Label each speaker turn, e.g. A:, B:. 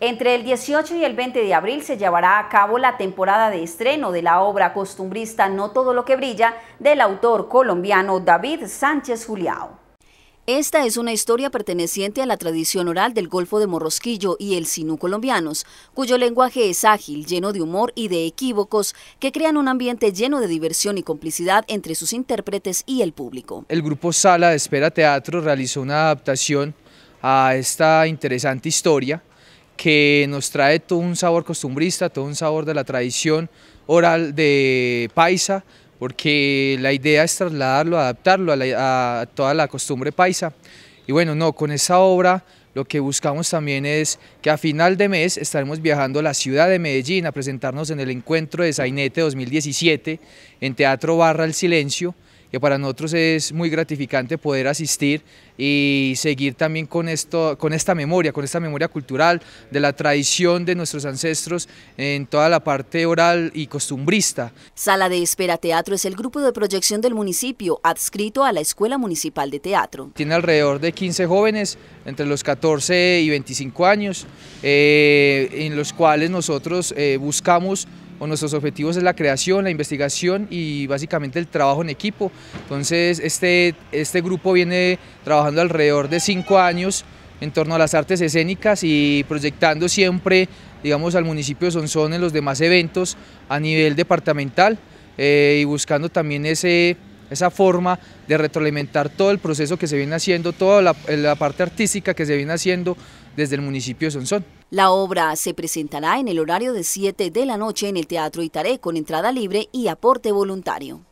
A: Entre el 18 y el 20 de abril se llevará a cabo la temporada de estreno de la obra costumbrista No todo lo que brilla del autor colombiano David Sánchez Juliao. Esta es una historia perteneciente a la tradición oral del Golfo de Morrosquillo y el Sinú colombianos, cuyo lenguaje es ágil, lleno de humor y de equívocos que crean un ambiente lleno de diversión y complicidad entre sus intérpretes y el público.
B: El grupo Sala de Espera Teatro realizó una adaptación a esta interesante historia que nos trae todo un sabor costumbrista, todo un sabor de la tradición oral de Paisa, porque la idea es trasladarlo, adaptarlo a, toda la costumbre paisa. Y bueno, no, con esa obra lo que buscamos también es que a final de mes estaremos viajando a la ciudad de Medellín a presentarnos en el encuentro de Zainete 2017 en Teatro Barra El Silencio que para nosotros es muy gratificante poder asistir y seguir también con, esto, con esta memoria, con esta memoria cultural de la tradición de nuestros ancestros en toda la parte oral y costumbrista.
A: Sala de Espera Teatro es el grupo de proyección del municipio adscrito a la Escuela Municipal de Teatro.
B: Tiene alrededor de 15 jóvenes entre los 14 y 25 años eh, en los cuales nosotros eh, buscamos nuestros objetivos es la creación, la investigación y básicamente el trabajo en equipo. Entonces este, este grupo viene trabajando alrededor de cinco años en torno a las artes escénicas y proyectando siempre, digamos, al municipio de Sonsón en los demás eventos a nivel departamental eh, y buscando también ese, esa forma de retroalimentar todo el proceso que se viene haciendo, toda la, parte artística que se viene haciendo desde el municipio de Sonsón.
A: La obra se presentará en el horario de 7 de la noche en el Teatro Itaré con entrada libre y aporte voluntario.